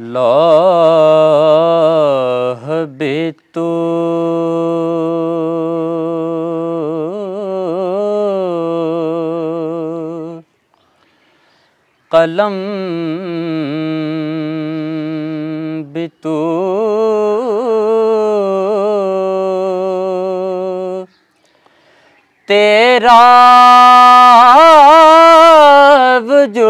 लितु कलम बि तेरा जो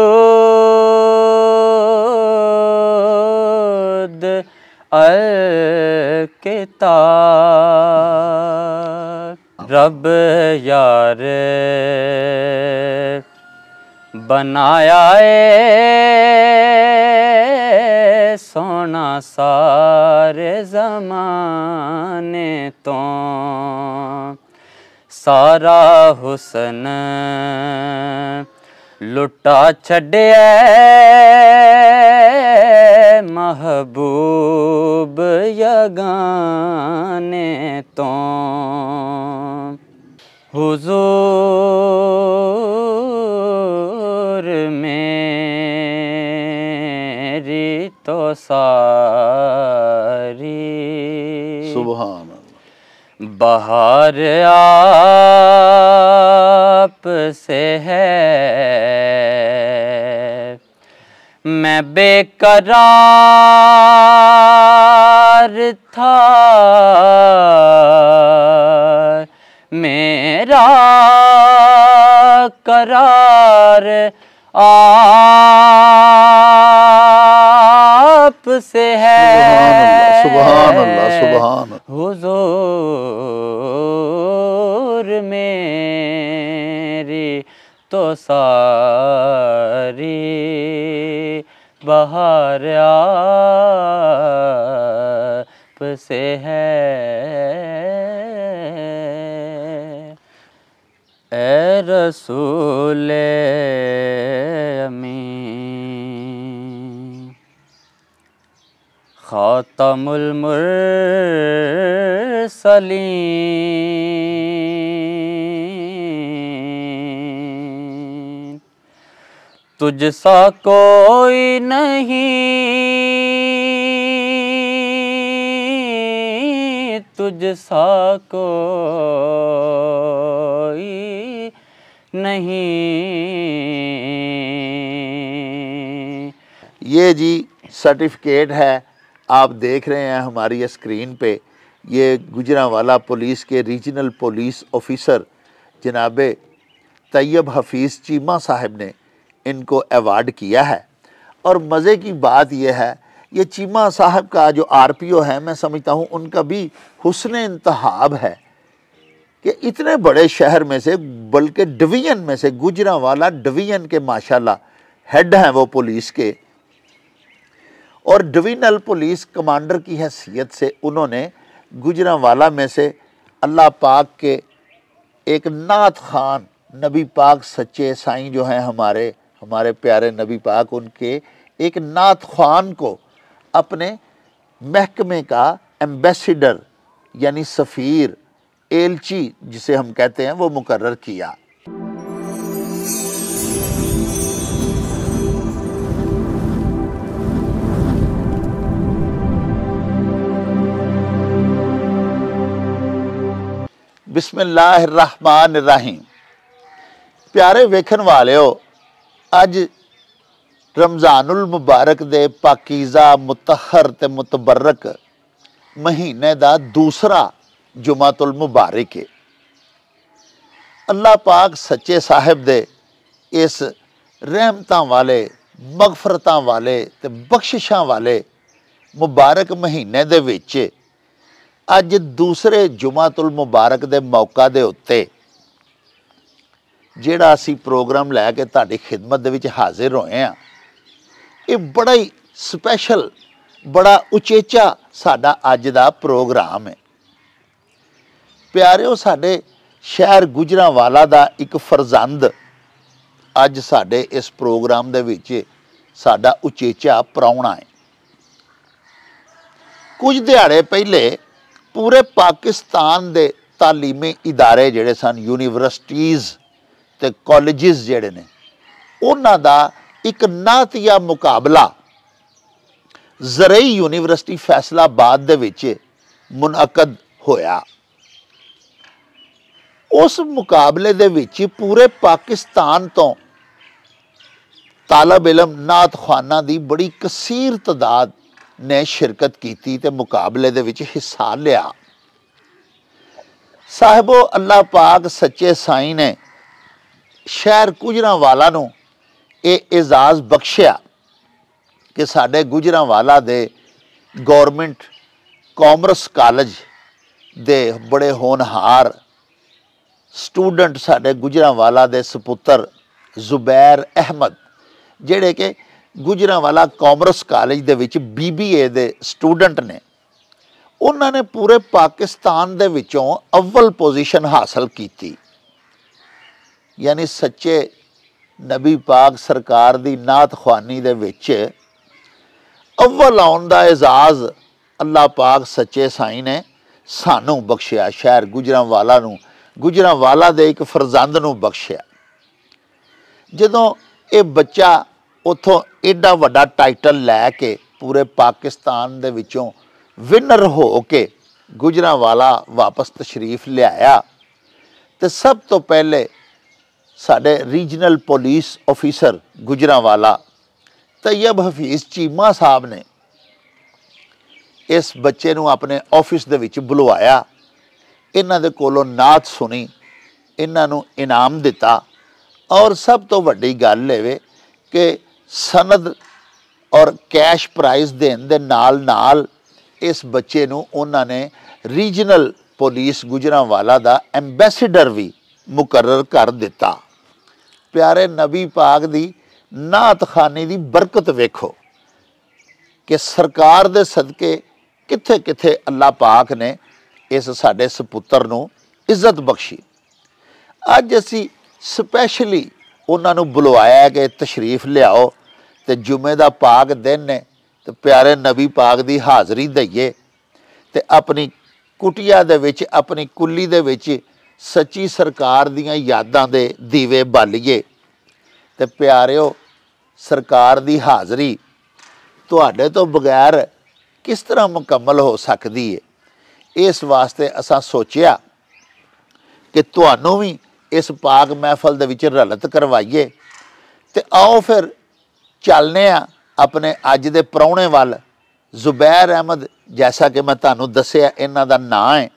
रब यार बनाया है सोना सारे जमाने तो सारा हुसन लुटा छॾे महबूब यगाने तो हुजूर मेरी तो सारी सुभान बाहर आप से है मैं बेकरार था मेरा करार आप से है सुभान अल्लाह सुभान हुजूर मेरी तो सारी बहार आप से है ए रसूल अमी ख़ातमुल मुरसलीन तुझसा कोई नहीं तुझसा कोई नहीं ये जी सर्टिफिकेट है आप देख रहे हैं हमारी स्क्रीन पे ये गुजरावाला पुलिस के रीजनल पुलिस ऑफिसर जनाब तैयब हफीज़ चीमा साहब ने इनको अवार्ड किया है और मज़े की बात यह है ये चीमा साहब का जो आरपीओ है मैं समझता हूँ उनका भी हुसन इंतहाब है कि इतने बड़े शहर में से बल्कि डिवीजन में से गुजरा वाला डिवीजन के माशाल्लाह हेड हैं वो पुलिस के और डिवीजनल पुलिस कमांडर की हैसियत से उन्होंने गुजरा वाला में से अल्लाह पाक के एक नात खान नबी पाक सच्चे साईं जो हैं हमारे हमारे प्यारे नबी पाक उनके एक नात खान को अपने महकमे का एम्बेसडर यानी सफ़ीर एलची जिसे हम कहते हैं वो मुकर्र किया बिस्मिल्लाहमान रहीम प्यारे वेखन वाले अज रमज़ानुल मुबारक दे पाकीज़ा मुतहर ते मुतबरक महीने दा दूसरा ਜੁਮਾਤੁਲ ਮੁਬਾਰਕ ਹੈ ਅੱਲਾ ਪਾਕ ਸੱਚੇ ਸਾਹਿਬ ਦੇ ਇਸ ਰਹਿਮਤਾਂ ਵਾਲੇ ਮਗਫਰਤਾਂ ਵਾਲੇ ਤੇ ਬਖਸ਼ਿਸ਼ਾਂ ਵਾਲੇ ਮੁਬਾਰਕ ਮਹੀਨੇ ਦੇ ਵਿੱਚ ਅੱਜ ਦੂਸਰੇ ਜੁਮਾਤੁਲ ਮੁਬਾਰਕ ਦੇ ਮੌਕਾ ਦੇ ਉੱਤੇ ਜਿਹੜਾ ਅਸੀਂ ਪ੍ਰੋਗਰਾਮ ਲੈ ਕੇ ਤੁਹਾਡੀ ਖਿਦਮਤ ਦੇ ਵਿੱਚ ਹਾਜ਼ਰ ਹੋਏ ਆ ਇਹ ਬੜਾ ਹੀ ਸਪੈਸ਼ਲ ਬੜਾ ਉਚੇਚਾ ਸਾਡਾ ਅੱਜ ਦਾ ਪ੍ਰੋਗਰਾਮ ਹੈ ਪਿਆਰਿਓ ਸਾਡੇ ਸ਼ਹਿਰ ਗੁਜਰਾਵਾਲਾ ਦਾ ਇੱਕ ਫਰਜ਼ੰਦ ਅੱਜ ਸਾਡੇ ਇਸ ਪ੍ਰੋਗਰਾਮ ਦੇ ਵਿੱਚ ਸਾਡਾ ਉਚੇਚਾ ਪ੍ਰਾਉਣਾ ਹੈ ਕੁਝ ਦਿਹਾੜੇ ਪਹਿਲੇ ਪੂਰੇ ਪਾਕਿਸਤਾਨ ਦੇ ਤਾਲੀਮੀ ادارے ਜਿਹੜੇ ਸਨ ਯੂਨੀਵਰਸਿਟੀਆਂ ਤੇ ਕਾਲਜਿਸ ਜਿਹੜੇ ਨੇ ਉਹਨਾਂ ਦਾ ਇੱਕ ਨਾਤੀਆ ਮੁਕਾਬਲਾ ਜ਼ਰਈ ਯੂਨੀਵਰਸਿਟੀ ਫੈਸਲਾਬਾਦ ਦੇ ਵਿੱਚ ਮੁਨਅਕਦ ਹੋਇਆ ਉਸ ਮੁਕਾਬਲੇ ਦੇ ਵਿੱਚ ਪੂਰੇ ਪਾਕਿਸਤਾਨ ਤੋਂ ਤਾਲਬ ਇਲਮ ਨਾਤ ਖਾਨਾ ਦੀ ਬੜੀ ਕਸੀਰ ਤਦਾਦ ਨੇ ਸ਼ਿਰਕਤ ਕੀਤੀ ਤੇ ਮੁਕਾਬਲੇ ਦੇ ਵਿੱਚ ਹਿੱਸਾ ਲਿਆ ਸਾਹਿਬੋ ਅੱਲਾ ਪਾਕ ਸੱਚੇ ਸਾਈ ਨੇ ਸ਼ਹਿਰ ਗੁਜਰਾਵਾਲਾ ਨੂੰ ਇਹ ਇਜਾਜ਼ ਬਖਸ਼ਿਆ ਕਿ ਸਾਡੇ ਗੁਜਰਾਵਾਲਾ ਦੇ ਗਵਰਨਮੈਂਟ ਕਾਮਰਸ ਕਾਲਜ ਦੇ ਬੜੇ ਹੋਣਹਾਰ ਸਟੂਡੈਂਟ ਸਾਡੇ ਗੁਜਰਾਵਾਲਾ ਦੇ ਸੁਪੁੱਤਰ ਜ਼ੁਬੈਰ ਅਹਿਮਦ ਜਿਹੜੇ ਕਿ ਗੁਜਰਾਵਾਲਾ ਕਾਮਰਸ ਕਾਲਜ ਦੇ ਵਿੱਚ ਬੀਬੀਏ ਦੇ ਸਟੂਡੈਂਟ ਨੇ ਉਹਨਾਂ ਨੇ ਪੂਰੇ ਪਾਕਿਸਤਾਨ ਦੇ ਵਿੱਚੋਂ ਅਵਲ ਪੋਜੀਸ਼ਨ ਹਾਸਲ ਕੀਤੀ ਯਾਨੀ ਸੱਚੇ ਨਬੀ ਪਾਕ ਸਰਕਾਰ ਦੀ ਨਾਤ ਖਵਾਨੀ ਦੇ ਵਿੱਚ ਅਵਲ ਆਉਣ ਦਾ ਇਜ਼ਾਜ਼ ਅੱਲਾਹ ਪਾਕ ਸੱਚੇ ਸਾਈਂ ਨੇ ਸਾਨੂੰ ਬਖਸ਼ਿਆ ਸ਼ਹਿਰ ਗੁਜਰਾਂਵਾਲਾ ਨੂੰ ਗੁਜਰਾਵਾਲਾ ਦੇ ਇੱਕ ਫਰਜ਼ੰਦ ਨੂੰ ਬਖਸ਼ਿਆ ਜਦੋਂ ਇਹ ਬੱਚਾ ਉਥੋਂ ਐਡਾ ਵੱਡਾ ਟਾਈਟਲ ਲੈ ਕੇ ਪੂਰੇ ਪਾਕਿਸਤਾਨ ਦੇ ਵਿੱਚੋਂ ਵਿਨਰ ਹੋ ਕੇ ਗੁਜਰਾਵਾਲਾ ਵਾਪਸ ਤਸ਼ਰੀਫ ਲਿਆਇਆ ਤੇ ਸਭ ਤੋਂ ਪਹਿਲੇ ਸਾਡੇ regional police officer Gujranwala Tayyab Hafeez Cheema Sahib ਨੇ ਇਸ ਬੱਚੇ ਨੂੰ ਆਪਣੇ ਆਫਿਸ ਦੇ ਵਿੱਚ ਬੁਲਵਾਇਆ ਇਹਨਾਂ ਦੇ ਕੋਲੋਂ ਨਾਤ ਸੁਣੀ ਇਹਨਾਂ ਨੂੰ ਇਨਾਮ ਦਿੱਤਾ ਔਰ ਸਭ ਤੋਂ ਵੱਡੀ ਗੱਲ ਇਹ ਕਿ ਸਨਦ ਔਰ ਕੈਸ਼ ਪ੍ਰਾਈਜ਼ ਦੇਣ ਦੇ ਨਾਲ ਨਾਲ ਇਸ ਬੱਚੇ ਨੂੰ ਉਹਨਾਂ ਨੇ ਰੀਜਨਲ ਪੁਲਿਸ ਗੁਜਰਾਵਾਲਾ ਦਾ ਐਮਬੈਸਡਰ ਵੀ ਮੁਕਰਰ ਕਰ ਦਿੱਤਾ ਪਿਆਰੇ ਨਬੀ ਪਾਕ ਦੀ ਨਾਤਖਾਨੇ ਦੀ ਬਰਕਤ ਵੇਖੋ ਕਿ ਸਰਕਾਰ ਦੇ ਸਦਕੇ ਕਿੱਥੇ ਕਿੱਥੇ ਅੱਲਾਹ ਪਾਕ ਨੇ ਇਸ ਸਾਡੇ ਸੁਪੁੱਤਰ ਨੂੰ ਇੱਜ਼ਤ ਬਖਸ਼ੀ ਅੱਜ ਅਸੀਂ ਸਪੈਸ਼ਲੀ ਉਹਨਾਂ ਨੂੰ ਬੁਲਵਾਇਆ ਕਿ ਤਸ਼ਰੀਫ ਲਿਆਓ ਤੇ ਜੁਮੇ ਦਾ ਪਾਕ ਦਿਨ ਨੇ ਤੇ ਪਿਆਰੇ ਨਬੀ ਪਾਕ ਦੀ ਹਾਜ਼ਰੀ ਦਈਏ ਤੇ ਆਪਣੀ ਕੁਟਿਆ ਦੇ ਵਿੱਚ ਆਪਣੀ ਕੁੱਲੀ ਦੇ ਵਿੱਚ ਸੱਚੀ ਸਰਕਾਰ ਦੀਆਂ ਯਾਦਾਂ ਦੇ ਦੀਵੇ ਬਾਲੀਏ ਤੇ ਪਿਆਰਿਓ ਸਰਕਾਰ ਦੀ ਹਾਜ਼ਰੀ ਤੁਹਾਡੇ ਤੋਂ ਬਗੈਰ ਕਿਸ ਤਰ੍ਹਾਂ ਮੁਕੰਮਲ ਹੋ ਸਕਦੀ ਹੈ ਇਸ ਵਾਸਤੇ ਅਸਾਂ ਸੋਚਿਆ ਕਿ ਤੁਹਾਨੂੰ ਵੀ ਇਸ ਪਾਕ ਮਹਿਫਲ ਦੇ ਵਿੱਚ ਰਲਤ ਕਰਵਾਈਏ ਤੇ ਆਓ ਫਿਰ ਚੱਲਨੇ ਆ ਆਪਣੇ ਅੱਜ ਦੇ ਪਰੌਣੇ ਵੱਲ ਜ਼ੁਬੈਰ ਅਹਿਮਦ ਜੈਸਾ ਕਿ ਮੈਂ ਤੁਹਾਨੂੰ ਦੱਸਿਆ ਇਹਨਾਂ ਦਾ ਨਾਂ ਹੈ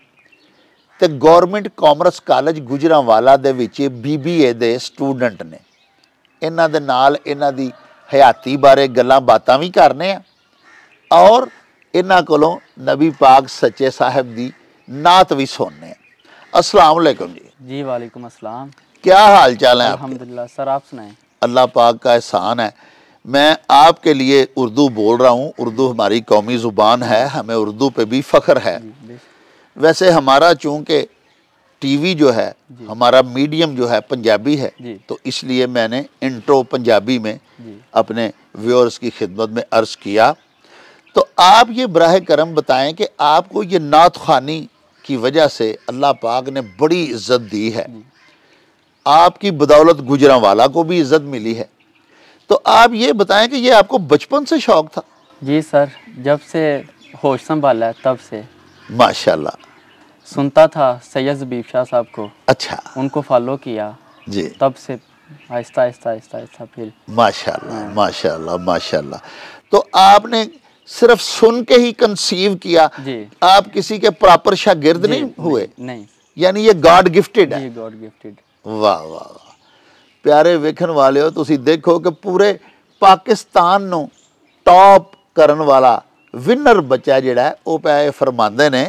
ਤੇ ਗਵਰਨਮੈਂਟ ਕਾਮਰਸ ਕਾਲਜ ਗੁਜਰਾਵਾਲਾ ਦੇ ਵਿੱਚ ਬੀਬੀਏ ਦੇ ਸਟੂਡੈਂਟ ਨੇ ਇਹਨਾਂ ਦੇ ਨਾਲ ਇਹਨਾਂ ਦੀ ਹਯਾਤੀ ਬਾਰੇ ਗੱਲਾਂ ਬਾਤਾਂ ਵੀ ਕਰਨੇ ਆ ਔਰ इन्हों को नबी पाक ਸੱਚੇ ਸਾਹਿਬ की नात भी सुनने अस्सलाम वालेकुम जी जी वालेकुम अस्सलाम क्या हाल चाल है अल्हम्दुलिल्लाह सर आप सुनाएं अल्लाह पाक का एहसान है मैं आपके लिए उर्दू बोल रहा हूँ उर्दू हमारी कौमी ज़ुबान है हमें उर्दू पे भी फ़ख्र है वैसे हमारा चूँकि वी जो है हमारा मीडियम जो है पंजाबी है तो इसलिए मैंने इंट्रो पंजाबी में अपने व्यूअर्स की खिदमत में अर्ज़ किया तो आप ये बरह करम बताएं कि आपको ये नात खानी की वजह से अल्लाह पाक ने बड़ी इज्जत दी है आपकी बदौलत गुजरा वाला को भी इज्जत मिली है तो आप ये बताएं कि ये आपको बचपन से शौक था जी सर जब से होश संभाला है तब से माशाल्लाह सुनता था सैयद जबीब शाह साहब को अच्छा उनको फॉलो किया जी तब से आहिस्ता आहिस्ता आहिस्ता आहिस्ता फिर माशाल्लाह हाँ। माशाल्लाह माशाल्लाह तो आपने सिर्फ सुन के ही कंसीव किया आप किसी के प्रॉपर शागिर्द नहीं हुए नहीं ਯਾਨੀ ਇਹ ਗॉड ਗਿਫਟਡ ਹੈ ਜੀ ਗॉड ਗਿਫਟਡ ਵਾਹ ਵਾਹ ਪਿਆਰੇ ਵੇਖਣ ਵਾਲਿਓ ਤੁਸੀਂ ਦੇਖੋ ਕਿ ਪੂਰੇ ਪਾਕਿਸਤਾਨ ਨੂੰ ਟੌਪ ਕਰਨ ਵਾਲਾ ਵਿਨਰ ਬੱਚਾ ਜਿਹੜਾ ਉਹ ਪਿਆਏ ਫਰਮਾਉਂਦੇ ਨੇ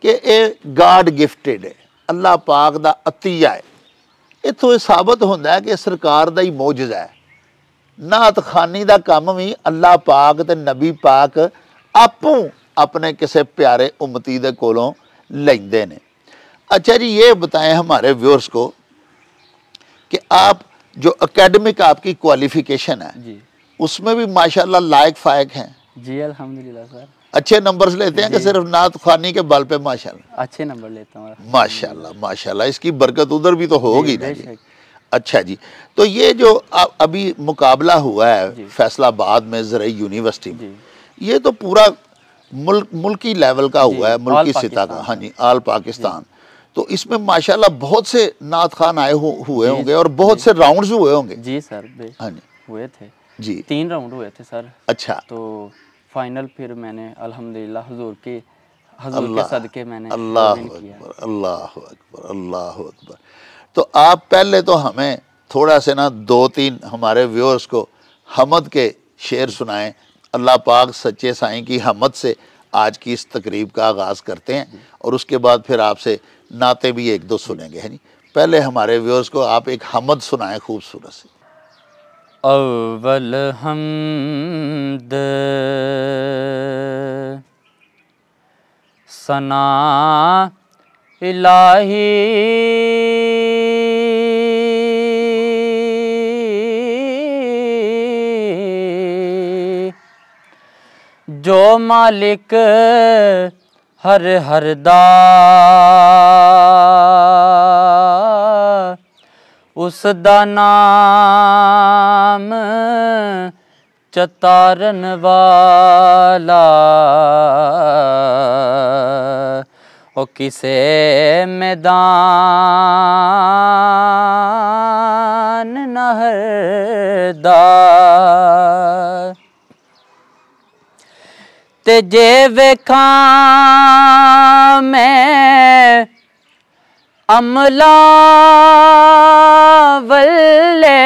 ਕਿ ਇਹ ਗॉड ਗਿਫਟਡ ਹੈ ਅੱਲਾਹ ਪਾਕ ਦਾ ਅਤੀਆ ਹੈ ਇਥੋਂ ਇਹ ਸਾਬਤ ਹੁੰਦਾ ਹੈ ਕਿ ਸਰਕਾਰ ਦਾ ਹੀ ਮੌਜਜ਼ਾ ਹੈ नात खानी का कम भी अल्लाह पाक तो नबी पाक आपू अपने किसी प्यारे ਉਮਤੀ ਦੇ ਕੋਲੋਂ ਲੈਂਦੇ ਨੇ अच्छा जी ये बताएं हमारे व्यूअर्स को कि आप जो अकेडमिक आपकी क्वालिफिकेशन है जी उसमें भी माशाल्लाह लायक फायक हैं जी अल्हम्दुलिल्लाह सर अच्छे नंबर्स लेते हैं कि सिर्फ नात खानी के बल पे माशाल्लाह अच्छे नंबर लेता हूँ माशाल्लाह माशाल्लाह इसकी बरकत उधर भी तो होगी ना जी अच्छा जी तो ये जो अभी मुकाबला हुआ है फैसलाबाद में ज़रूरी यूनिवर्सिटी में ये तो पूरा मुल्क मुल्की लेवल का हुआ है मुल्की सतह का हाँ जी आल पाकिस्तान तो इसमें माशाल्लाह बहुत से नात खान आए हु, हुए होंगे और बहुत से राउंड्स हुए होंगे जी सर हाँ जी हुए थे जी तीन राउंड हुए थे सर अच्छा तो फाइनल फिर मैंने अल्हम्दुलिल्लाह हुजूर के हजूर के सदके मैंने अल्लाह अकबर अल्लाह अकबर अल्लाह अकबर तो आप पहले तो हमें थोड़ा से ना दो तीन हमारे व्यूअर्स को हमद के शेर सुनाएं अल्लाह पाक सच्चे साईं की हमद से आज की इस तकरीब का आगाज़ करते हैं और उसके बाद फिर आपसे नाते भी एक दो सुनेंगे है नी पहले हमारे व्यूअर्स को आप एक हमद सुनाएं खूबसूरत से अव्वल हमद सना इलाही जो मालिक हर हर दा उस नाम चतारन वाला ओ किसे मैदान नहर दा ਤੇ ਜੇ ਵੇਖਾਂ ਮੈਂ ਅਮਲਾ ਵੱਲੇ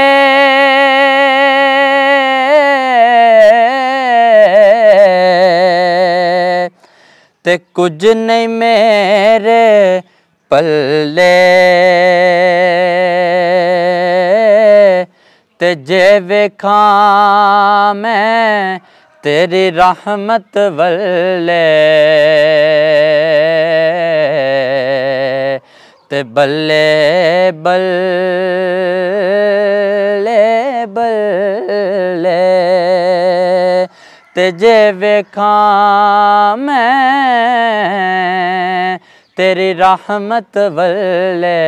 ते कुछ नहीं मेरे पल्ले ते जे वेखा मैं तेरी रहमत बल्ले ते बल्ले बल्ले बल्ले ते जे वेखा मैं तेरी रहमत बल्ले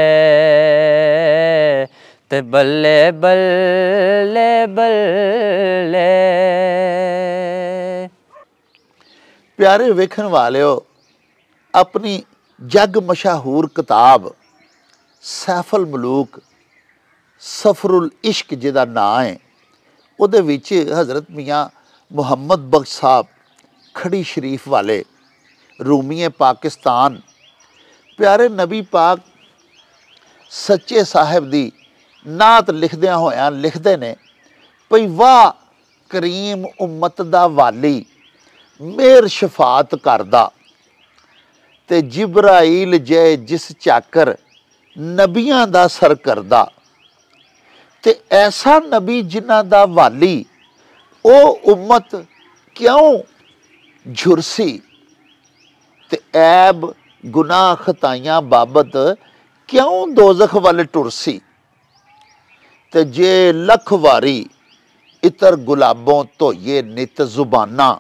ते बल्ले बल्ले बल्ले ਪਿਆਰੇ ਵੇਖਣ ਵਾਲਿਓ ਆਪਣੀ ਜਗ ਮਸ਼ਹੂਰ ਕਿਤਾਬ ਸੈਫਲ ਮਲੂਕ ਸਫਰੁਲ ਇਸ਼ਕ ਜਿਹਦਾ ਨਾਂ ਹੈ ਉਹਦੇ ਵਿੱਚ ਹਜ਼ਰਤ ਮੀਆਂ ਮੁਹੰਮਦ ਬਖਸ਼ ਸਾਹਿਬ ਖੜੀ ਸ਼ਰੀਫ ਵਾਲੇ ਰੂਮੀਏ ਪਾਕਿਸਤਾਨ ਪਿਆਰੇ ਨਬੀ ਪਾਕ ਸੱਚੇ ਸਾਹਿਬ ਦੀ ਨਾਤ ਲਿਖਦਿਆਂ ਹੋਇਆਂ ਲਿਖਦੇ ਨੇ ਭਈ ਵਾ ਕਰੀਮ ਉਮਤ ਦਾ ਵਾਲੀ ਮੇਰ ਸ਼ਫਾਤ ਕਰਦਾ ਤੇ ਜਿਬਰਾਇਲ ਜੈ ਜਿਸ ਚਾਕਰ ਨਬੀਆਂ ਦਾ ਸਰ ਕਰਦਾ ਤੇ ਐਸਾ ਨਬੀ ਜਿਨ੍ਹਾਂ ਦਾ ਵਾਲੀ ਉਹ ਉਮਤ ਕਿਉਂ ਝੁਰਸੀ ਤੇ ਐਬ ਗੁਨਾਹ ਖਤਾਈਆਂ ਬਾਬਤ ਕਿਉਂ ਦੋਜ਼ਖ ਵੱਲ ਟੁਰਸੀ ਤੇ ਜੇ ਲੱਖ ਵਾਰੀ ਇਤਰ ਗੁਲਾਬੋਂ ਧੋਈਏ ਨਿਤ ਜ਼ੁਬਾਨਾਂ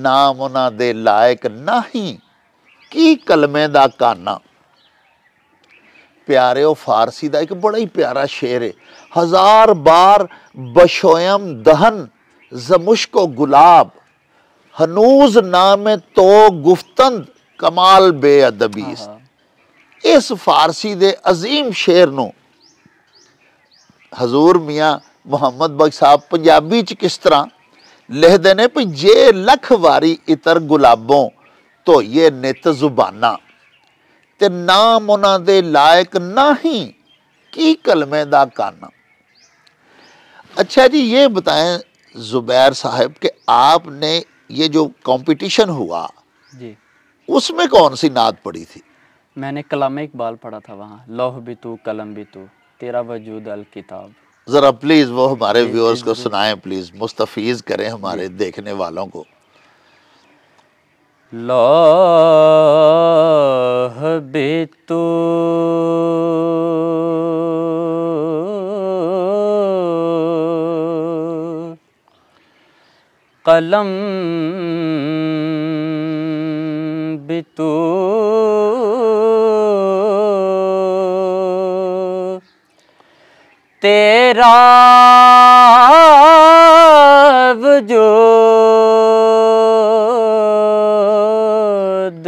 ਨਾਮ ਉਹਨਾਂ ਦੇ ਲਾਇਕ ਨਹੀਂ ਕੀ ਕਲਮੇ ਦਾ ਕਾਨਾ ਪਿਆਰਿਓ ਫਾਰਸੀ ਦਾ ਇੱਕ ਬੜਾ ਹੀ ਪਿਆਰਾ ਸ਼ੇਰ ਹੈ ਹਜ਼ਾਰ ਬਾਰ ਬਸ਼ੋਇਮ ਦਹਨ ਜ਼ਮੁਸ਼ਕੋ ਗੁਲਾਬ ਹਨੂਜ਼ ਨਾਮੇ ਤੋ ਗੁਫਤੰਦ ਕਮਾਲ ਬੇਅਦਬੀ ਇਸ ਫਾਰਸੀ ਦੇ عظیم ਸ਼ੇਰ ਨੂੰ ਹਜ਼ੂਰ ਮੀਆਂ ਮੁਹੰਮਦ ਬਖਸ਼ ਸਾਹਿਬ ਪੰਜਾਬੀ ਚ ਕਿਸ ਤਰ੍ਹਾਂ लहदने जे लख वारी इतर गुलाबों तो ये नित जुबाना ਤੇ नाम उन्होंने लायक ना ही की कलमे का कान अच्छा जी ये बताएं जुबैर साहब के आपने ये जो कंपटीशन हुआ जी उसमें कौन सी नात पढ़ी थी मैंने कलाम इकबाल पढ़ा था वहाँ लौह भी तू कलम भी तू तेरा वजूद अल किताब ज़रा प्लीज़ वो हमारे व्यूअर्स को सुनाएं प्लीज़ मुस्तफीज करें हमारे देखने वालों को ला बेतो कलम बितू तेरा वजूद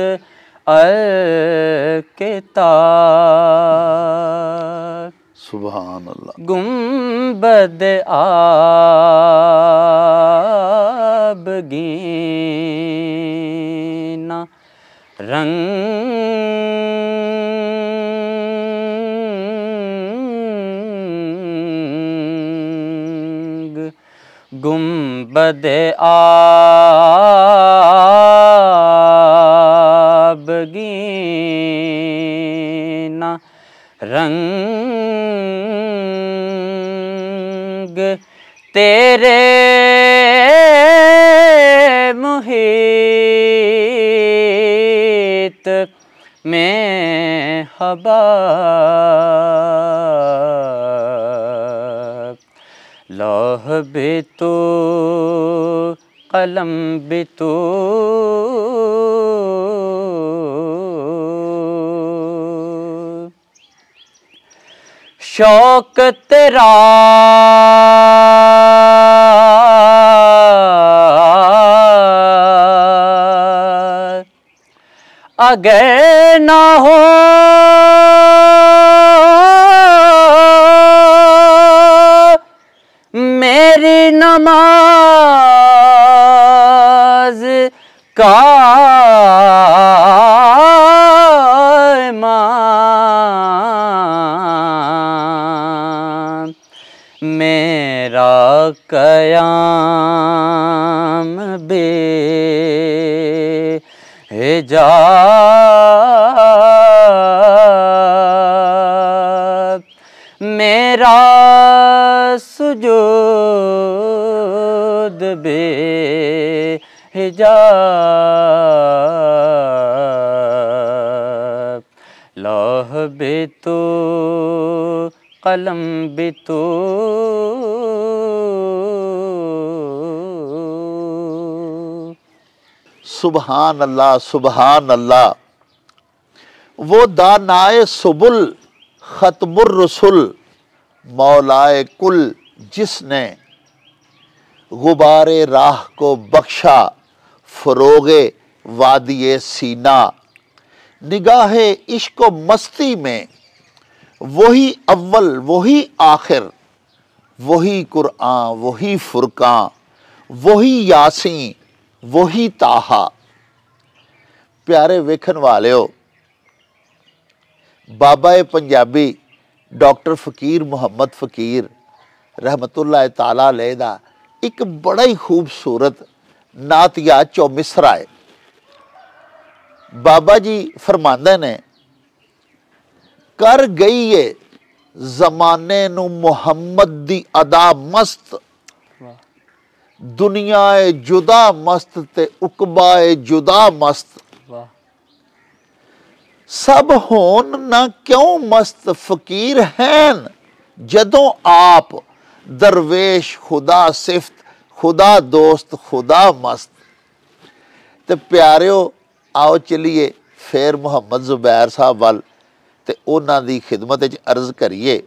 अलकिताब सुभान अल्लाह गुम्बद आबगीना रंग गुम्बद आबगीना रंग तेरे मुहित में हबा भी तो कलम भी तो शौक तेरा अगर ना हो मेरी नमाज का मां मेरा कयाम बे जा मेरा वजूद बे हिजाब लौह बे तो कलम बे तो सुबहान अल्लाह सुबहान अल्लाह वो दानाए सुबुल ख़तमुर रसुल मौलाए कुल जिसने गुबारे राह को बख्शा फरोगे वादिय सीना निगाहे इश्क मस्ती में वही अव्वल वही आखिर वही कुरान वही फुरका वही यासी वही ताहा प्यारे वेखन वाले हो बाबा पंजाबी डॉक्टर फ़कीर मोहम्मद फ़कीर ਰਹਿਮਤੁਲਾਹ ਤਾਲਾ ले ਦਾ ਇੱਕ ਬੜਾ ਹੀ ਖੂਬਸੂਰਤ ਨਾਤਿਆ ਚੋ ਮਿਸਰਾ ਹੈ ਬਾਬਾ ਜੀ ਫਰਮਾਉਂਦੇ ਨੇ ਕਰ ਗਈ ਏ ਜ਼ਮਾਨੇ ਨੂੰ ਮੁਹੰਮਦ ਦੀ ਅਦਾ ਮਸਤ ਦੁਨੀਆ ਏ ਜੁਦਾ ਮਸਤ ਤੇ ਉਕਬਾ ਏ ਜੁਦਾ ਮਸਤ ਸਭ ਹੋਣ ਨਾ ਕਿਉਂ ਮਸਤ ਫਕੀਰ ਹੈਨ ਜਦੋਂ ਆਪ दरवेश खुदा सिफ्त खुदा दोस्त खुदा मस्त ते प्यारिओ ਆਓ ਚਲੀਏ ਫੇਰ ਮੁਹੰਮਦ ਜ਼ੁਬੈਰ ਸਾਹਿਬ ਵੱਲ ਤੇ ਉਹਨਾਂ ਦੀ ਖਿਦਮਤ ਵਿੱਚ ਅਰਜ਼ ਕਰੀਏ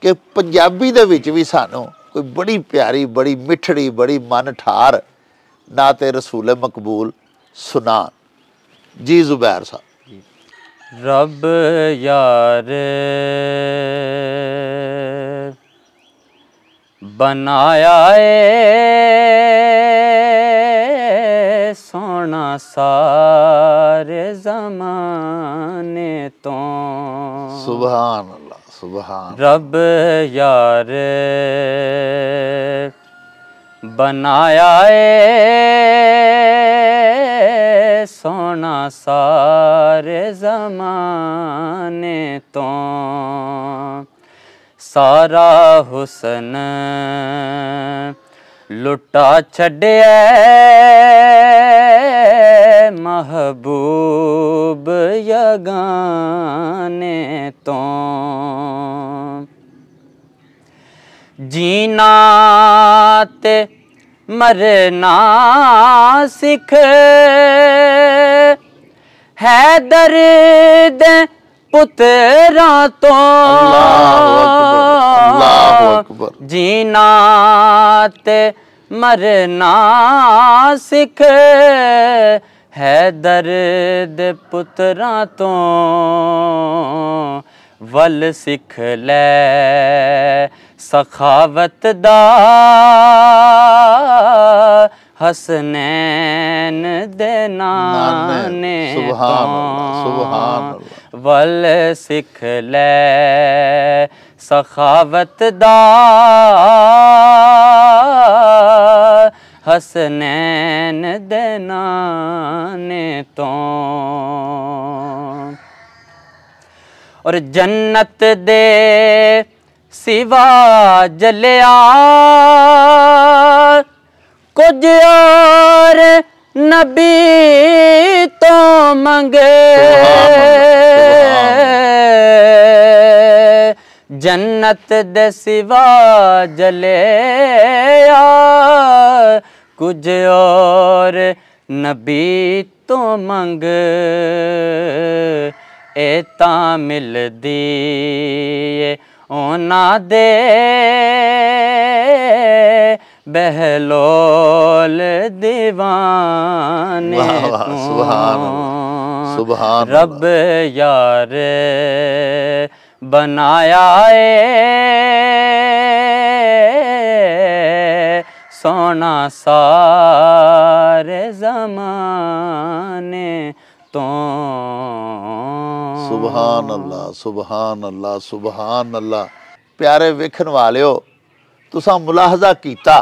ਕਿ ਪੰਜਾਬੀ ਦੇ ਵਿੱਚ ਵੀ ਸਾਨੂੰ ਕੋਈ ਬੜੀ ਪਿਆਰੀ ਬੜੀ ਮਿੱਠੜੀ ਬੜੀ ਮਨ ਠਾਰ ਨਾ ਤੇ ਰਸੂਲ ਮਕਬੂਲ ਸੁਣਾ ਜੀ ਜ਼ੁਬੈਰ ਸਾਹਿਬ ਰੱਬ ਯਾਰ बनाया ए सोना सारे जमाने तो सुभान अल्लाह सुभान रब यार बनाया ए सोना सारे जमाने तो सारा हुसन लुटा छड़े महबूब यगाने तो जीना ते मरना सिख है दर्द पुतरा तो अल्लाह अकबर जीना मरना सिख है दर्द पुतरा तो वल सिख ले सखावत दा हसनैन देना ने सुभान तो। सुभान वल सिख ले सखावत दा हसनैन तो और जन्नत दे सिवा जलिया कुछ और ਨਬੀ ਤੋਂ ਮੰਗੇ ਜੰਨਤ ਦੇ ਸਿਵਾ ਜਲਿਆ ਕੁਝ ਔਰ ਨਬੀ ਤੋਂ ਮੰਗ ਏ ਤਾਂ ਮਿਲਦੀ ਉਹਨਾਂ ਦੇ बहलोल दीवान सुबह रब यार बनाया ए सोना सारे जमाने तो सुबहान अल्लाह सुबहान अल्लाह सुबहान अल्लाह प्यारे वेखन वाले तुसा मुलाहजा किया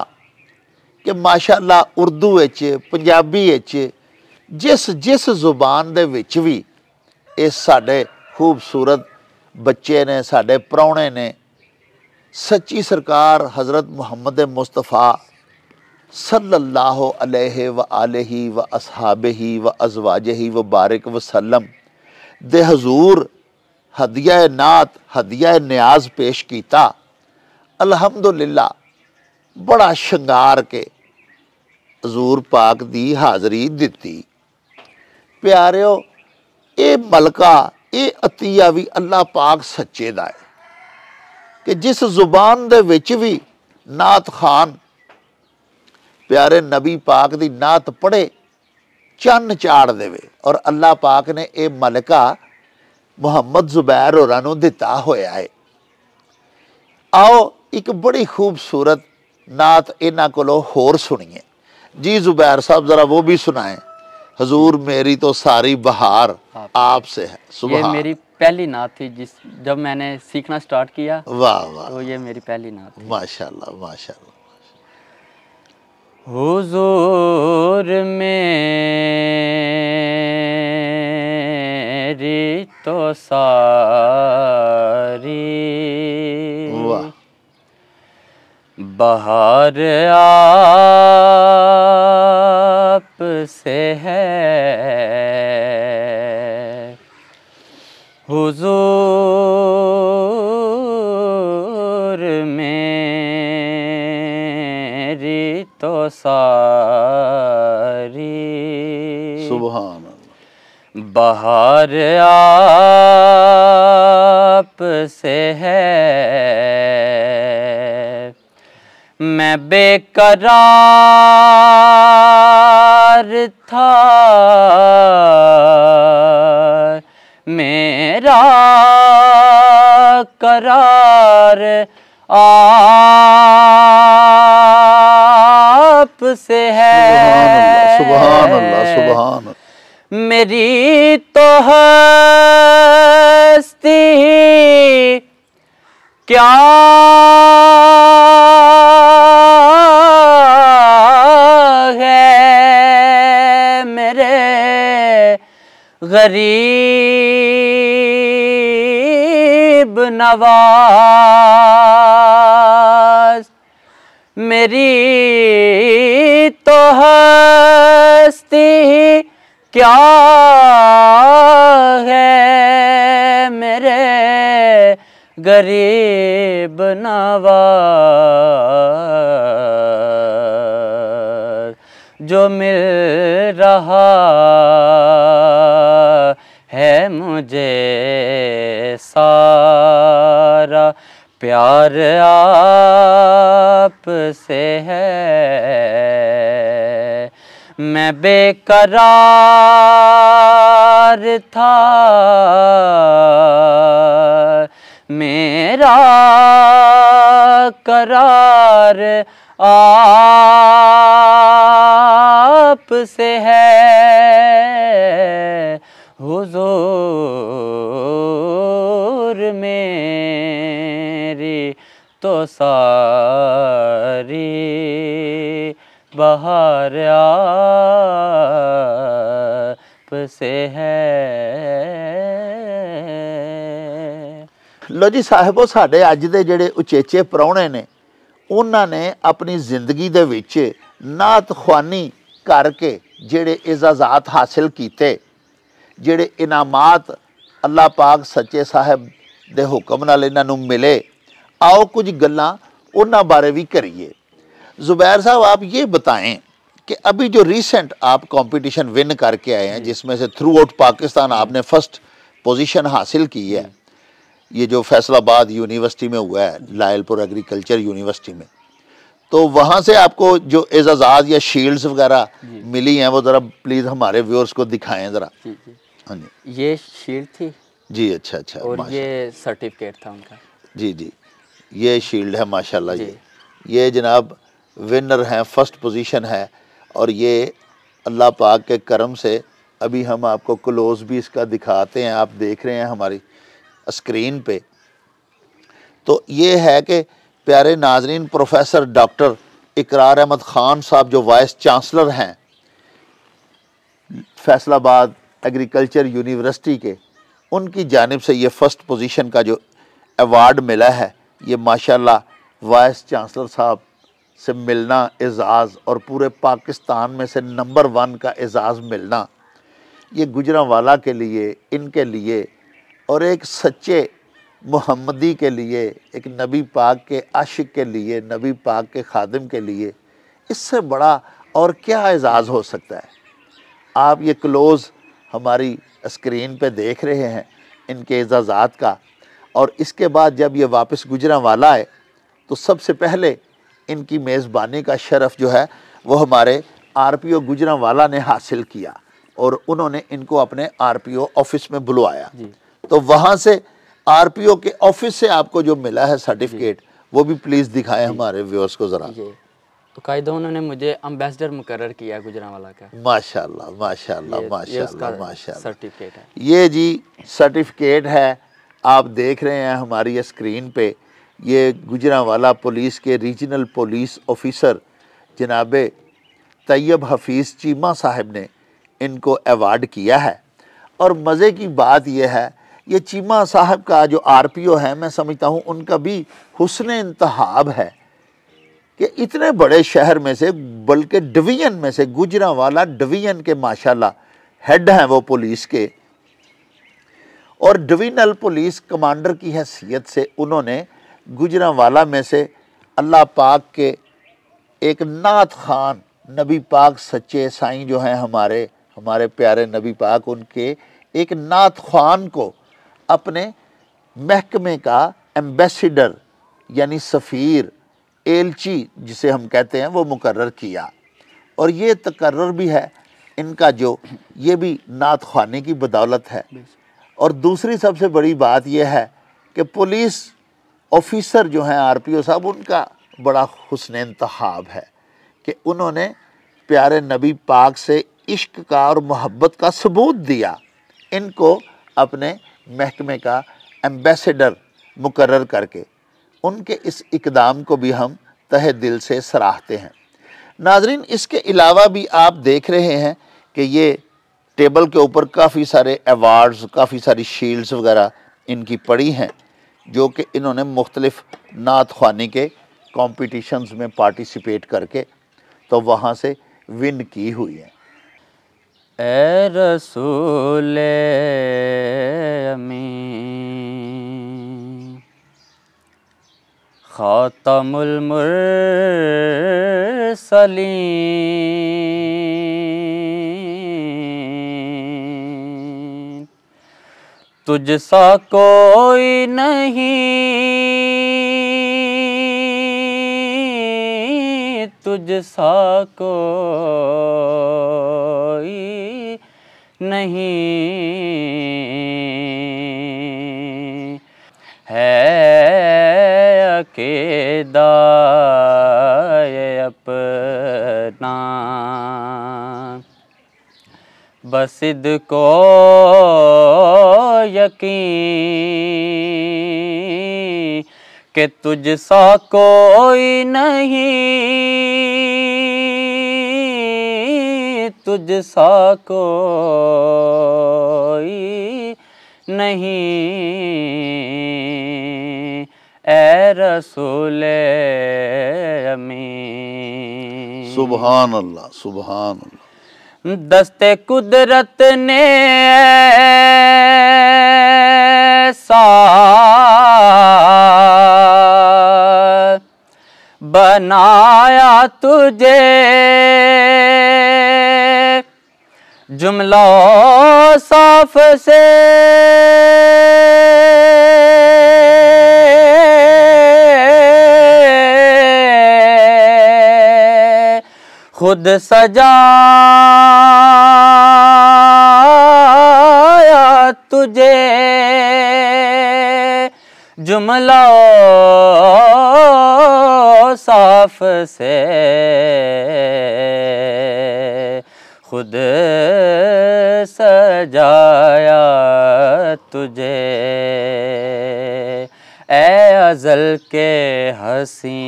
ਕਿ ਮਾਸ਼ਾਅੱਲਾ ਉਰਦੂ ਵਿੱਚ ਪੰਜਾਬੀ ਵਿੱਚ ਜਿਸ ਜਿਸ ਜ਼ੁਬਾਨ ਦੇ ਵਿੱਚ ਵੀ ਇਹ ਸਾਡੇ ਖੂਬਸੂਰਤ ਬੱਚੇ ਨੇ ਸਾਡੇ ਪ੍ਰਾਉਣੇ ਨੇ ਸੱਚੀ ਸਰਕਾਰ ਹਜ਼ਰਤ ਮੁਹੰਮਦ ਮੁਸਤਫਾ सल्लल्लाहु अलैहि व आलही व असहाबही व अजवाजही व बारक वसलम दे हजूर हदिया नात हदिया न्याज पेश किया अल्हम्दुलिल्लाह ਬੜਾ ਸ਼ਿੰਗਾਰ ਕੇ ਹਜ਼ੂਰ ਪਾਕ ਦੀ ਹਾਜ਼ਰੀ ਦਿੱਤੀ ਪਿਆਰਿਓ ਇਹ ਮਲਕਾ ਇਹ ਅਤੀਆ ਵੀ ਅੱਲਾ ਪਾਕ ਸੱਚੇ ਦਾ ਹੈ ਕਿ ਜਿਸ ਜ਼ੁਬਾਨ ਦੇ ਵਿੱਚ ਵੀ ਨਾਤ ਖਾਨ ਪਿਆਰੇ ਨਬੀ ਪਾਕ ਦੀ ਨਾਤ ਪੜੇ ਚੰਨ ਚਾੜ ਦੇਵੇ ਔਰ ਅੱਲਾ ਪਾਕ ਨੇ ਇਹ ਮਲਕਾ ਮੁਹੰਮਦ ਜ਼ੁਬੈਰ ਹੋਰਾਂ ਨੂੰ ਦਿੱਤਾ ਹੋਇਆ ਹੈ आओ एक बड़ी खूबसूरत नात इन्हों को होर सुनिए जी जुबैर साहब ज़रा वो भी सुनाए हजूर मेरी तो सारी बहार आपसे है सुबह मेरी पहली नात थी जिस जब मैंने सीखना स्टार्ट किया वाह वाह तो ये मेरी पहली नात माशाल्लाह माशाल्लाह हुजूर मेरी तो सारी बहार आप से है हुजूर मेरी तो सारी सुभान बहार आप से है मैं बेकरार था मेरा करार आप से है सुभान अल्लाह सुभान मेरी तो हस्ती क्या है मेरे गरीब नवाज मेरी तो हस्ती क्या है मेरे गरीब नवार जो मिल रहा है मुझे सारा प्यार आप से है मैं बेकरार था मेरा करार आप से है हुजूर मेरी तो सारी बहार आप से है ਲੋ ਜੀ ਸਾਹਿਬੋ ਸਾਡੇ ਅੱਜ ਦੇ ਜਿਹੜੇ ਉਚੇਚੇ ਪਰੌਣੇ ਨੇ ਉਹਨਾਂ ਨੇ ਆਪਣੀ ਜ਼ਿੰਦਗੀ ਦੇ ਵਿੱਚ ਨਾਤ ਖਵਾਨੀ ਕਰਕੇ ਜਿਹੜੇ ਇਜ਼ਾਜ਼ਾਤ ਹਾਸਲ ਕੀਤੇ ਜਿਹੜੇ ਇਨਾਮਾਤ ਅੱਲਾਹ ਪਾਕ ਸੱਚੇ ਸਾਹਿਬ ਦੇ ਹੁਕਮ ਨਾਲ ਇਹਨਾਂ ਨੂੰ ਮਿਲੇ आओ कुछ गल्ला उन्होंने बारे भी करिए ज़ुबैर साहब आप ये बताएं कि अभी जो रिसेंट आप कंपटीशन विन करके आए हैं जिसमें से थ्रू आउट पाकिस्तान आपने फर्स्ट पोजीशन हासिल की है ये जो फैसलाबाद यूनिवर्सिटी में हुआ है लायलपुर एग्रीकल्चर यूनिवर्सिटी में तो वहाँ से आपको जो एजाजात या शील्ड्स वगैरह मिली हैं वो ज़रा प्लीज़ हमारे व्यूअर्स को दिखाएं ज़रा हाँ जी ये शील्ड थी जी अच्छा अच्छा और ये सर्टिफिकेट था उनका जी जी ये शील्ड है माशाल्लाह ये ये जनाब विनर हैं फर्स्ट पोजीशन है और ये अल्लाह पाक के करम से अभी हम आपको क्लोज भी इसका दिखाते हैं आप देख रहे हैं हमारी स्क्रीन पे तो ये है कि प्यारे नाजरीन प्रोफेसर डॉक्टर इकरार अहमद ख़ान साहब जो वाइस चांसलर हैं फैसलाबाद एग्रीकल्चर यूनिवर्सिटी के उनकी जानब से ये फ़र्स्ट पोजीशन का जो अवार्ड मिला है ये माशाल्लाह वाइस चांसलर साहब से मिलना एजाज़ और पूरे पाकिस्तान में से नंबर वन का एजाज़ मिलना ये गुजरा वाला के लिए इनके लिए और एक सच्चे मोहम्मदी के लिए एक नबी पाक के आशिक के लिए नबी पाक के खादम के लिए इससे बड़ा और क्या एजाज़ हो सकता है आप ये क्लोज़ हमारी स्क्रीन पे देख रहे हैं इनके एजाज़ात का और इसके बाद जब ये वापस गुजरा वाला है तो सबसे पहले इनकी मेज़बानी का शरफ़ जो है वो हमारे आर पी ओ गुजरा वाला ने हासिल किया और उन्होंने इनको अपने आर पी ओ ऑफिस में बुलवाया तो वहाँ से आरपीओ के ऑफिस से आपको जो मिला है सर्टिफिकेट वो भी प्लीज़ दिखाएं हमारे व्यूअर्स को ज़रा तो कायदा उन्होंने मुझे अम्बेसडर मुकर किया वाला का माशाल्लाह माशाल्लाह माशाल्लाह माशाल्लाह सर्टिफिकेट है ये जी सर्टिफिकेट है आप देख रहे हैं हमारी स्क्रीन पे ये गुजरावाला पुलिस के रीजनल पुलिस ऑफिसर जनाब तैयब हफीज़ चीमा साहब ने इनको अवार्ड किया है और मज़े की बात यह है ये चीमा साहब का जो आरपीओ है मैं समझता हूँ उनका भी हुसन इंतहाब है कि इतने बड़े शहर में से बल्कि डिवीजन में से गुजरा वाला डिवीजन के माशाल्लाह हेड हैं वो पुलिस के और डिवीजनल पुलिस कमांडर की हैसियत से उन्होंने गुजरा वाला में से अल्लाह पाक के एक नात खान नबी पाक सच्चे साईं जो हैं हमारे हमारे प्यारे नबी पाक उनके एक नात खान को अपने महकमे का एम्बेसडर यानी सफ़ीर एलची जिसे हम कहते हैं वो मुकर किया और ये तकर्र भी है इनका जो ये भी नात खाने की बदौलत है और दूसरी सबसे बड़ी बात यह है कि पुलिस ऑफिसर जो हैं आर पी ओ साहब उनका बड़ा हुसन इंतहाब है कि उन्होंने प्यारे नबी पाक से इश्क का और मोहब्बत का सबूत दिया इनको अपने महकमे का एम्बेसडर मुकर करके उनके इस इकदाम को भी हम तह दिल से सराहते हैं नाजरीन इसके अलावा भी आप देख रहे हैं कि ये टेबल के ऊपर काफ़ी सारे अवार्ड्स काफ़ी सारी शील्ड्स वगैरह इनकी पड़ी हैं जो कि इन्होंने मुख्तलिफ़ नात खानी के कॉम्पिटिशन्स में पार्टिसिपेट करके तो वहाँ से विन की हुई है ए रसूल अमी ख़ातमुल मुरसलीन तुझसा कोई नहीं तुझ सा कोई नहीं है अकेदा अपना बसिद को यकीन कि तुझसा कोई नहीं तुझसा कोई नहीं ए रसूल अमी सुबहान अल्लाह सुबहान अल्लाह दस्ते कुदरत ने सा बनाया तुझे जुमलो साफ से खुद सजाया तुझे जुमला खौफ से खुद सजाया तुझे ए अजल के हसी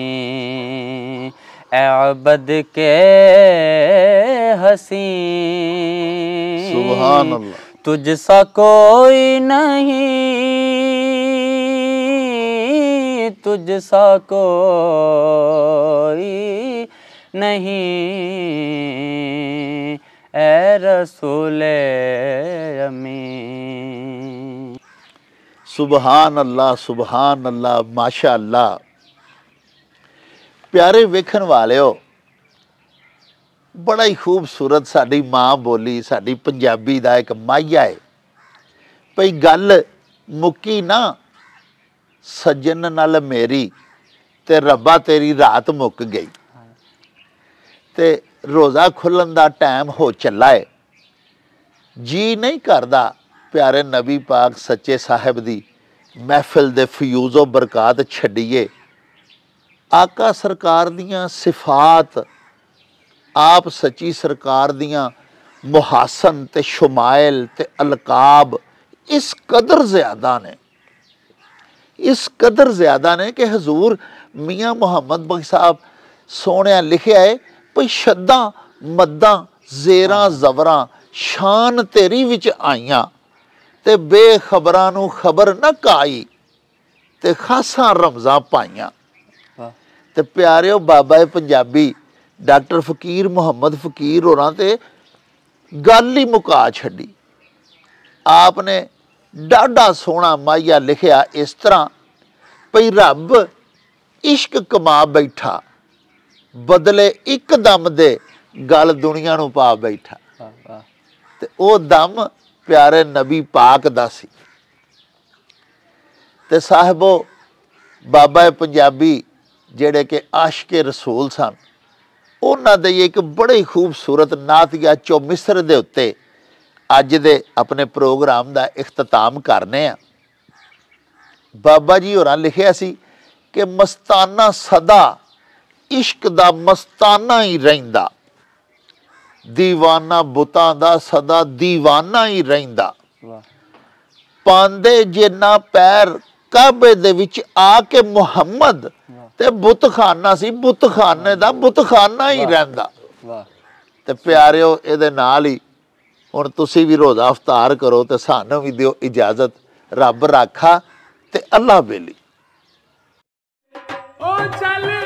एबद के हसी सुभान अल्लाह तुझसा कोई नहीं तुझ ਸਾ ਕੋਈ ਨਹੀਂ ਐ ਰਸੂਲੇ ਅਮੀ ਸੁਭਾਨ ਅੱਲਾ ਸੁਭਾਨ ਅੱਲਾ ਮਾਸ਼ਾ ਅੱਲਾ ਪਿਆਰੇ ਵੇਖਣ ਵਾਲਿਓ ਬੜਾ ਹੀ ਖੂਬਸੂਰਤ ਸਾਡੀ ਮਾਂ ਬੋਲੀ ਸਾਡੀ ਪੰਜਾਬੀ ਦਾ ਇੱਕ ਮਾਇਆ ਹੈ ਭਈ ਗੱਲ ਮੁੱਕੀ ਨਾ ਸੱਜਣ ਨਾਲ ਮੇਰੀ ਤੇ ਰੱਬਾ ਤੇਰੀ ਰਾਤ ਮੁੱਕ ਗਈ ਤੇ ਰੋਜ਼ਾ ਖੁੱਲਣ ਦਾ ਟਾਈਮ ਹੋ ਚੱਲਾ ਏ ਜੀ ਨਹੀਂ ਕਰਦਾ ਪਿਆਰੇ ਨਬੀ ਪਾਕ ਸੱਚੇ ਸਾਹਿਬ ਦੀ ਮਹਿਫਿਲ ਦੇ ਫਿਊਜ਼ੋ ਬਰਕਾਤ ਛੱਡੀਏ ਆਕਾ ਸਰਕਾਰ ਦੀਆਂ ਸਿਫਾਤ ਆਪ ਸੱਚੀ ਸਰਕਾਰ ਦੀਆਂ ਮੁਹਾਸਨ ਤੇ ਸ਼ਮਾਇਲ ਤੇ ਅਲਕਾਬ ਇਸ ਕਦਰ ਜ਼ਿਆਦਾ ਨੇ ਇਸ ਕਦਰ ਜ਼ਿਆਦਾ ਨੇ ਕਿ ਹਜ਼ੂਰ ਮੀਆਂ ਮੁਹੰਮਦ ਬਖਸ਼ ਸਾਹਿਬ ਸੋਹਣਿਆ ਲਿਖਿਆ ਹੈ ਭਈ ਸ਼ੱਦਾਂ ਮੱਦਾਂ ਜ਼ੇਰਾਂ ਜ਼ਵਰਾਂ ਸ਼ਾਨ ਤੇਰੀ ਵਿੱਚ ਆਈਆਂ ਤੇ ਬੇਖਬਰਾਂ ਨੂੰ ਖਬਰ ਨਾ ਕਾਈ ਤੇ ਖਾਸਾਂ ਰਮਜ਼ਾ ਪਾਈਆਂ ਤੇ ਪਿਆਰਿਓ ਬਾਬਾ ਪੰਜਾਬੀ ਡਾਕਟਰ ਫਕੀਰ ਮੁਹੰਮਦ ਫਕੀਰ ਹੋਰਾਂ ਤੇ ਗੱਲ ਹੀ ਮੁਕਾ ਛੱਡੀ ਆਪਨੇ ਡਾਡਾ ਸੋਹਣਾ ਮਾਇਆ ਲਿਖਿਆ ਇਸ ਤਰ੍ਹਾਂ ਭਈ ਰੱਬ ਇਸ਼ਕ ਕਮਾ ਬੈਠਾ ਬਦਲੇ ਇੱਕ ਦਮ ਦੇ ਗੱਲ ਦੁਨੀਆ ਨੂੰ ਪਾ ਬੈਠਾ ਤੇ ਉਹ ਦਮ ਪਿਆਰੇ ਨਬੀ ਪਾਕ ਦਾ ਸੀ ਤੇ ਸਾਹਿਬੋ ਬਾਬਾ ਪੰਜਾਬੀ ਜਿਹੜੇ ਕਿ ਆਸ਼ਕੇ ਰਸੂਲ ਸਨ ਉਹਨਾਂ ਦੇ ਇੱਕ ਬੜੇ ਖੂਬਸੂਰਤ ਗਿਆ ਚੋ ਮਿਸਰ ਦੇ ਉੱਤੇ ਅੱਜ ਦੇ ਆਪਣੇ ਪ੍ਰੋਗਰਾਮ ਦਾ ਇਖਤਤਾਮ ਕਰਨੇ ਆ ਬਾਬਾ ਜੀ ਹੋਰਾਂ ਲਿਖਿਆ ਸੀ ਕਿ ਮਸਤਾਨਾ ਸਦਾ ਇਸ਼ਕ ਦਾ ਮਸਤਾਨਾ ਹੀ ਰਹਿੰਦਾ دیਵਾਨਾ ਬੁੱਤਾਂ ਦਾ ਸਦਾ دیਵਾਨਾ ਹੀ ਰਹਿੰਦਾ ਪਾਂਦੇ ਜਿੰਨਾ ਪੈਰ ਕਾਬੇ ਦੇ ਵਿੱਚ ਆ ਕੇ ਮੁਹੰਮਦ ਤੇ ਬੁੱਤਖਾਨਾ ਸੀ ਬੁੱਤਖਾਨੇ ਦਾ ਬੁੱਤਖਾਨਾ ਹੀ ਰਹਿੰਦਾ ਤੇ ਪਿਆਰਿਓ ਇਹਦੇ ਨਾਲ ਹੀ ਹੁਣ ਤੁਸੀਂ ਵੀ ਰੋਜ਼ਾ ਇਫਤਾਰ ਕਰੋ ਤੇ ਸਾਨੂੰ ਵੀ ਦਿਓ ਇਜਾਜ਼ਤ ਰੱਬ ਰਾਖਾ ਤੇ ਅੱਲਾ ਬੇਲੀ ਓ ਚੱਲ